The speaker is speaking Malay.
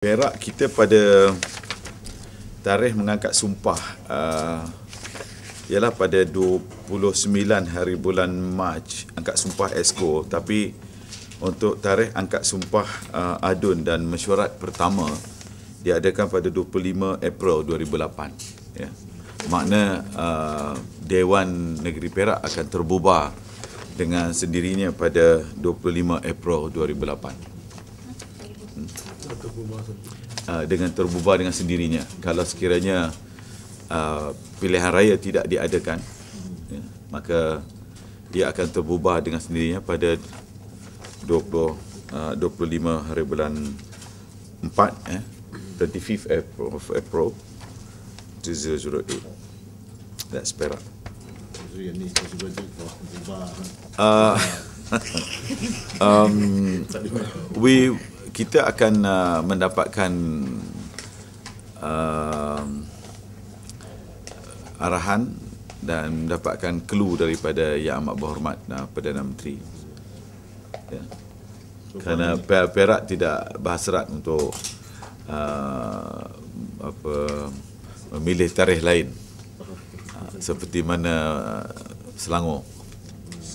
Perak kita pada tarikh mengangkat sumpah uh, ialah pada 29 hari bulan Mac angkat sumpah Esko tapi untuk tarikh angkat sumpah uh, adun dan mesyuarat pertama diadakan pada 25 April 2008 ya. makna uh, Dewan Negeri Perak akan terbubar dengan sendirinya pada 25 April 2008 Ah, dengan terbubar dengan sendirinya kalau sekiranya uh, pilihan raya tidak diadakan ya, maka dia akan terbubar dengan sendirinya pada 20 uh, 25 hari bulan 4 eh 25 April of April 2008 that's better so ini sudah jadi um we kita akan uh, mendapatkan uh, arahan dan mendapatkan clue daripada Yang Amat Berhormat uh, Perdana Menteri. Ya. Yeah. So, Kerana per- Perak tidak berhasrat untuk uh, apa memilih tarikh lain. Uh, seperti mana uh, Selangor